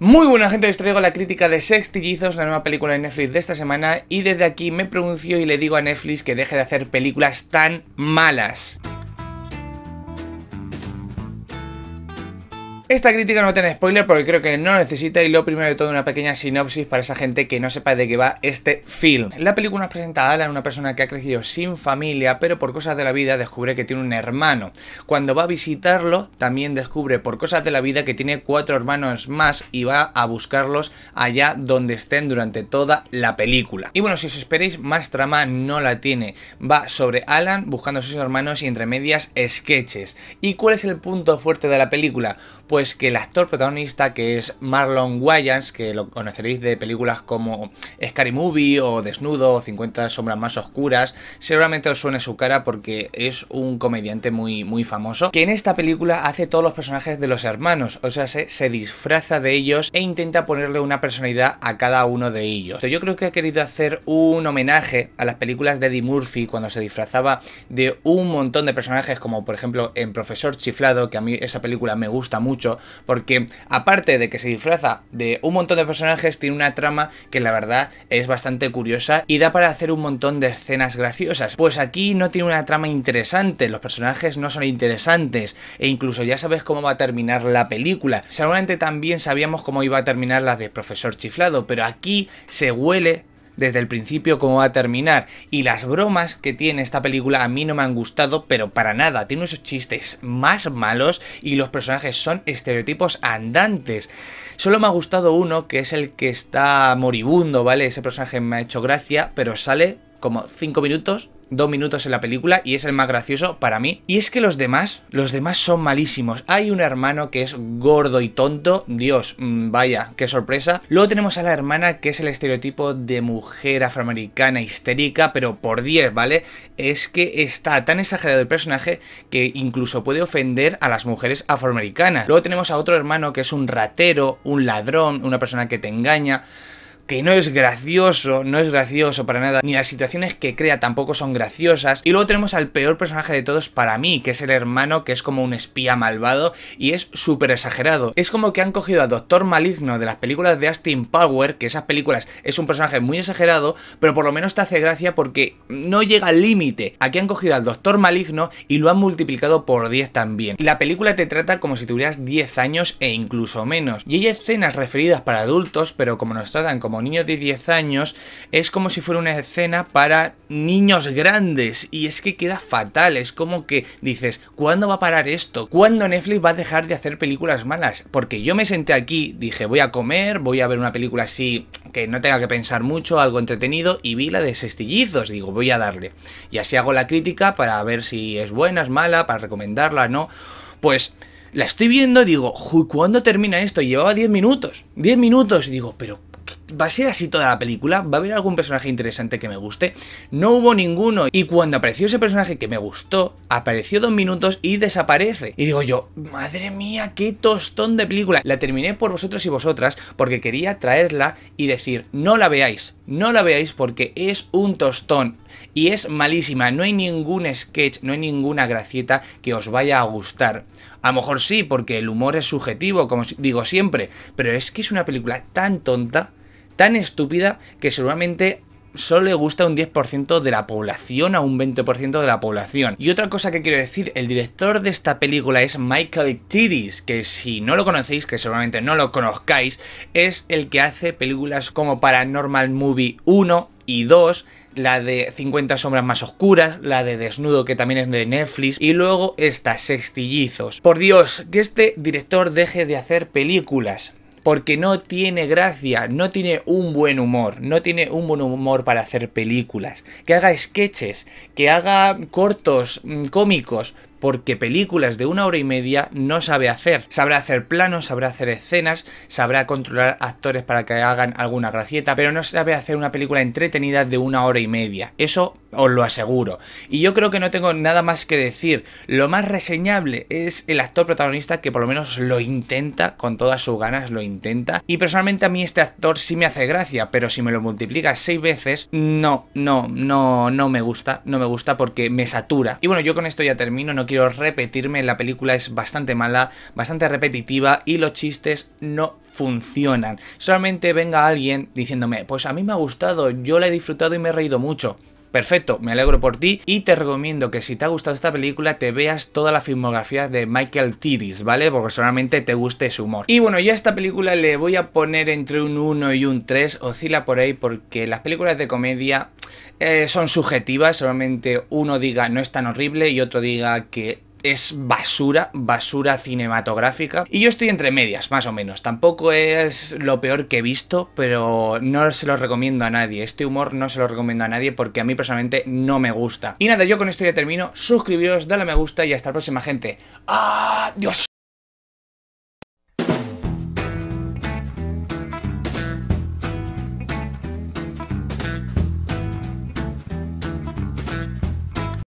Muy buena gente, os traigo la crítica de Sextillizos, la nueva película de Netflix de esta semana y desde aquí me pronuncio y le digo a Netflix que deje de hacer películas tan malas. Esta crítica no va a tener spoiler porque creo que no necesita y lo primero de todo una pequeña sinopsis para esa gente que no sepa de qué va este film. La película nos presenta a Alan, una persona que ha crecido sin familia, pero por cosas de la vida descubre que tiene un hermano. Cuando va a visitarlo, también descubre por cosas de la vida que tiene cuatro hermanos más y va a buscarlos allá donde estén durante toda la película. Y bueno, si os esperéis, más trama no la tiene. Va sobre Alan buscando a sus hermanos y entre medias sketches. ¿Y cuál es el punto fuerte de la película? pues que el actor protagonista, que es Marlon Wayans, que lo conoceréis de películas como Scary Movie o Desnudo o 50 sombras más oscuras, seguramente os suene su cara porque es un comediante muy, muy famoso, que en esta película hace todos los personajes de los hermanos, o sea, se, se disfraza de ellos e intenta ponerle una personalidad a cada uno de ellos. Yo creo que ha querido hacer un homenaje a las películas de Eddie Murphy cuando se disfrazaba de un montón de personajes, como por ejemplo en Profesor Chiflado, que a mí esa película me gusta mucho, porque aparte de que se disfraza de un montón de personajes, tiene una trama que la verdad es bastante curiosa y da para hacer un montón de escenas graciosas. Pues aquí no tiene una trama interesante, los personajes no son interesantes e incluso ya sabes cómo va a terminar la película. Seguramente también sabíamos cómo iba a terminar la de Profesor Chiflado, pero aquí se huele desde el principio cómo va a terminar. Y las bromas que tiene esta película a mí no me han gustado, pero para nada. Tiene esos chistes más malos y los personajes son estereotipos andantes. Solo me ha gustado uno, que es el que está moribundo, ¿vale? Ese personaje me ha hecho gracia, pero sale como 5 minutos dos minutos en la película y es el más gracioso para mí. Y es que los demás, los demás son malísimos. Hay un hermano que es gordo y tonto, Dios, mm, vaya, qué sorpresa. Luego tenemos a la hermana que es el estereotipo de mujer afroamericana histérica, pero por 10, ¿vale? Es que está tan exagerado el personaje que incluso puede ofender a las mujeres afroamericanas. Luego tenemos a otro hermano que es un ratero, un ladrón, una persona que te engaña que no es gracioso, no es gracioso para nada, ni las situaciones que crea tampoco son graciosas. Y luego tenemos al peor personaje de todos para mí, que es el hermano, que es como un espía malvado y es súper exagerado. Es como que han cogido Al Doctor Maligno de las películas de Astin Power, que esas películas es un personaje muy exagerado, pero por lo menos te hace gracia porque no llega al límite. Aquí han cogido al Doctor Maligno y lo han multiplicado por 10 también. La película te trata como si tuvieras 10 años e incluso menos. Y hay escenas referidas para adultos, pero como nos tratan como niño de 10 años, es como si fuera una escena para niños grandes. Y es que queda fatal. Es como que dices, ¿cuándo va a parar esto? ¿Cuándo Netflix va a dejar de hacer películas malas? Porque yo me senté aquí, dije, voy a comer, voy a ver una película así que no tenga que pensar mucho, algo entretenido, y vi la de Sestillizos. Digo, voy a darle. Y así hago la crítica para ver si es buena, es mala, para recomendarla, ¿no? Pues la estoy viendo y digo, ¿cuándo termina esto? llevaba 10 minutos, 10 minutos, y digo, pero va a ser así toda la película, va a haber algún personaje interesante que me guste. No hubo ninguno y cuando apareció ese personaje que me gustó, apareció dos minutos y desaparece. Y digo yo, madre mía, qué tostón de película. La terminé por vosotros y vosotras porque quería traerla y decir, no la veáis, no la veáis porque es un tostón y es malísima. No hay ningún sketch, no hay ninguna gracieta que os vaya a gustar. A lo mejor sí, porque el humor es subjetivo, como digo siempre, pero es que es una película tan tonta tan estúpida que seguramente solo le gusta un 10% de la población a un 20% de la población. Y otra cosa que quiero decir, el director de esta película es Michael Tidis, que si no lo conocéis, que seguramente no lo conozcáis, es el que hace películas como Paranormal Movie 1 y 2, la de 50 sombras más oscuras, la de Desnudo que también es de Netflix y luego estas Sextillizos. Por Dios, que este director deje de hacer películas porque no tiene gracia, no tiene un buen humor, no tiene un buen humor para hacer películas, que haga sketches, que haga cortos mm, cómicos, porque películas de una hora y media no sabe hacer. Sabrá hacer planos, sabrá hacer escenas, sabrá controlar actores para que hagan alguna gracieta, pero no sabe hacer una película entretenida de una hora y media. Eso os lo aseguro. Y yo creo que no tengo nada más que decir. Lo más reseñable es el actor protagonista que por lo menos lo intenta, con todas sus ganas lo intenta. Y personalmente a mí este actor sí me hace gracia, pero si me lo multiplica seis veces, no, no, no, no me gusta, no me gusta porque me satura. Y bueno, yo con esto ya termino, no quiero repetirme, la película es bastante mala, bastante repetitiva y los chistes no funcionan. Solamente venga alguien diciéndome, pues a mí me ha gustado, yo la he disfrutado y me he reído mucho. Perfecto, me alegro por ti y te recomiendo que si te ha gustado esta película te veas toda la filmografía de Michael Tidis, ¿vale? Porque solamente te guste su humor. Y bueno, ya a esta película le voy a poner entre un 1 y un 3, oscila por ahí porque las películas de comedia eh, son subjetivas, solamente uno diga no es tan horrible y otro diga que es basura, basura cinematográfica. Y yo estoy entre medias, más o menos. Tampoco es lo peor que he visto, pero no se lo recomiendo a nadie. Este humor no se lo recomiendo a nadie porque a mí personalmente no me gusta. Y nada, yo con esto ya termino. Suscribiros, dale a me gusta y hasta la próxima, gente. ¡Adiós!